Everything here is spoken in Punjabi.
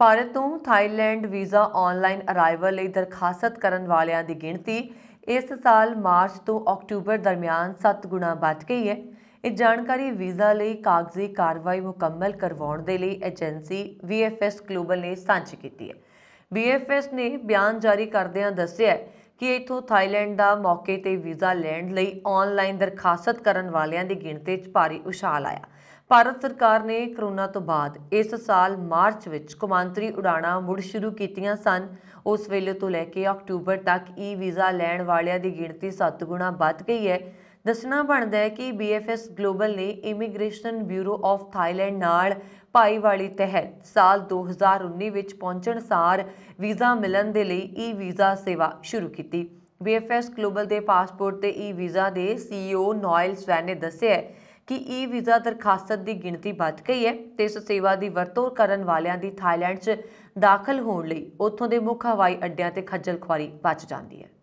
ਭਾਰਤ ਤੋਂ ਥਾਈਲੈਂਡ ਵੀਜ਼ਾ ਆਨਲਾਈਨ ਅਰਾਈਵਲ ਲਈ ਦਰਖਾਸਤ ਕਰਨ ਵਾਲਿਆਂ ਦੀ ਗਿਣਤੀ ਇਸ ਸਾਲ ਮਾਰਚ ਤੋਂ ਅਕਤੂਬਰ ਦਰਮਿਆਨ 7 ਗੁਣਾ ਵੱਧ ਗਈ ਹੈ ਇਹ ਜਾਣਕਾਰੀ ਵੀਜ਼ਾ ਲਈ ਕਾਗਜ਼ੀ ਕਾਰਵਾਈ ਮੁਕੰਮਲ ਕਰਵਾਉਣ ਦੇ ਲਈ ਏਜੰਸੀ VFS ਗਲੋਬਲ ਨੇ ਸਾਂਝੀ ਕੀਤੀ ਹੈ VFS ਨੇ ਬਿਆਨ ਜਾਰੀ ਕਰਦਿਆਂ ਦੱਸਿਆ ਹੈ ਕਿ ਇਥੋਂ ਥਾਈਲੈਂਡ ਦਾ ਮੌਕੇ ਤੇ ਵੀਜ਼ਾ ਲੈਣ ਲਈ ਆਨਲਾਈਨ ਦਰਖਾਸਤ ਕਰਨ ਵਾਲਿਆਂ ਦੀ ਗਿਣਤੀ 'ਚ ਭਾਰੀ ਉਛਾਲ ਆਇਆ ਭਾਰਤ ਸਰਕਾਰ ਨੇ ਕਰੋਨਾ ਤੋਂ ਬਾਅਦ ਇਸ ਸਾਲ ਮਾਰਚ ਵਿੱਚ ਕੁਮਾਂਤਰੀ ਉਡਾਣਾਂ ਮੁੜ ਸ਼ੁਰੂ ਕੀਤੀਆਂ ਸਨ ਉਸ ਵੇਲੇ ਤੋਂ ਲੈ ਕੇ ਅਕਤੂਬਰ ਤੱਕ ਈ ਵੀਜ਼ਾ ਲੈਣ ਵਾਲਿਆਂ ਦੀ ਗਿਣਤੀ 7 ਗੁਣਾ ਵੱਧ ਗਈ ਹੈ ਦੱਸਣਾ ਬਣਦਾ ਹੈ ਕਿ BFS ਗਲੋਬਲ ਨੇ ਇਮੀਗ੍ਰੇਸ਼ਨ ਬਿਊਰੋ ਆਫ ਥਾਈਲੈਂਡ ਨਾਲ ਭਾਈਵਾਲੀ ਤਹਿਤ ਸਾਲ 2019 ਵਿੱਚ ਪਹੁੰਚਣ ਸਾਰ ਵੀਜ਼ਾ ਮਿਲਣ ਦੇ ਲਈ ਈ ਵੀਜ਼ਾ ਸੇਵਾ ਸ਼ੁਰੂ ਕੀਤੀ BFS ਗਲੋਬਲ ਦੇ ਪਾਸਪੋਰਟ ਤੇ ਈ ਵੀਜ਼ਾ ਦੇ CEO ਨੋਇਲ ਸਵੈਨ ਨੇ ਦੱਸਿਆ ਕਿ ਈ ਵੀਜ਼ਾ ਦਰਖਾਸਤ ਦੀ ਗਿਣਤੀ ਵੱਧ ਗਈ ਹੈ ਤੇ ਇਸ ਸੇਵਾ ਦੀ ਵਰਤੋਂ ਕਰਨ ਵਾਲਿਆਂ ਦੀ ਥਾਈਲੈਂਡ 'ਚ ਦਾਖਲ ਹੋਣ ਲਈ ਉੱਥੋਂ ਦੇ ਮੁੱਖ ਹਵਾਈ ਅੱਡਿਆਂ ਤੇ ਖੱਜਲ ਖੁਆਰੀ ਬਚ ਜਾਂਦੀ ਹੈ